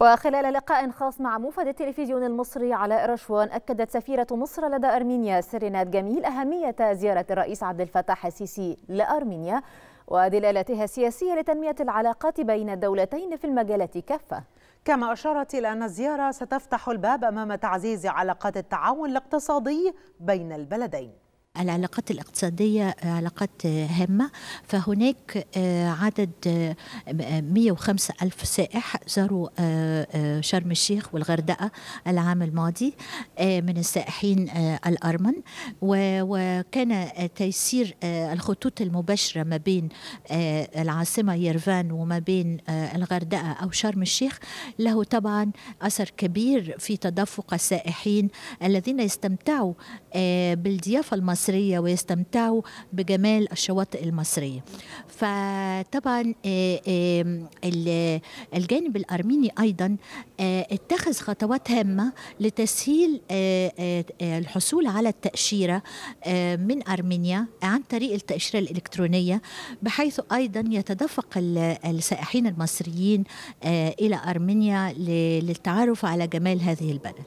وخلال لقاء خاص مع موفد التلفزيون المصري علاء رشوان أكدت سفيرة مصر لدى أرمينيا سرينات جميل أهمية زيارة الرئيس عبد الفتاح السيسي لأرمينيا ودلالتها السياسية لتنمية العلاقات بين الدولتين في المجالات كافة كما أشارت إلى أن الزيارة ستفتح الباب أمام تعزيز علاقات التعاون الاقتصادي بين البلدين العلاقات الاقتصادية آه، علاقات آه، هامة فهناك آه، عدد 105 ألف سائح زاروا شرم الشيخ والغردقة العام الماضي من السائحين الأرمن وكان تيسير الخطوط المباشرة ما بين العاصمة يرفان وما بين الغردقة أو شرم الشيخ له طبعا أثر كبير في تدفق السائحين الذين يستمتعوا بالضيافة المصرية المصرية ويستمتعوا بجمال الشواطئ المصرية فطبعا آه، آه، الجانب الأرميني أيضا آه، اتخذ خطوات هامة لتسهيل الحصول على التأشيرة من أرمينيا عن طريق التأشيرة الإلكترونية بحيث أيضا يتدفق السائحين المصريين إلى أرمينيا للتعرف على جمال هذه البلد